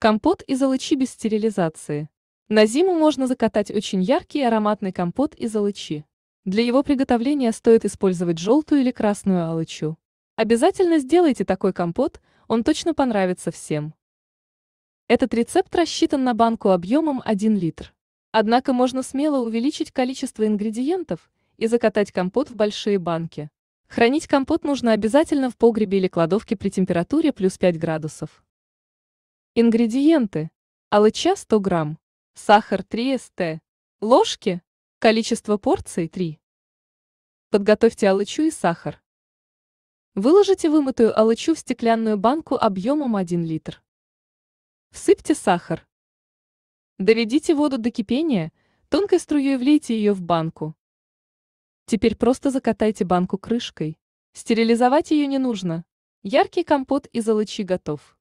Компот из алычи без стерилизации. На зиму можно закатать очень яркий и ароматный компот из алычи. Для его приготовления стоит использовать желтую или красную алычу. Обязательно сделайте такой компот, он точно понравится всем. Этот рецепт рассчитан на банку объемом 1 литр. Однако можно смело увеличить количество ингредиентов и закатать компот в большие банки. Хранить компот нужно обязательно в погребе или кладовке при температуре плюс 5 градусов. Ингредиенты. Алыча 100 грамм. Сахар 3 ст. Ложки. Количество порций 3. Подготовьте алычу и сахар. Выложите вымытую алычу в стеклянную банку объемом 1 литр. Всыпьте сахар. Доведите воду до кипения, тонкой струей влейте ее в банку. Теперь просто закатайте банку крышкой. Стерилизовать ее не нужно. Яркий компот из алычи готов.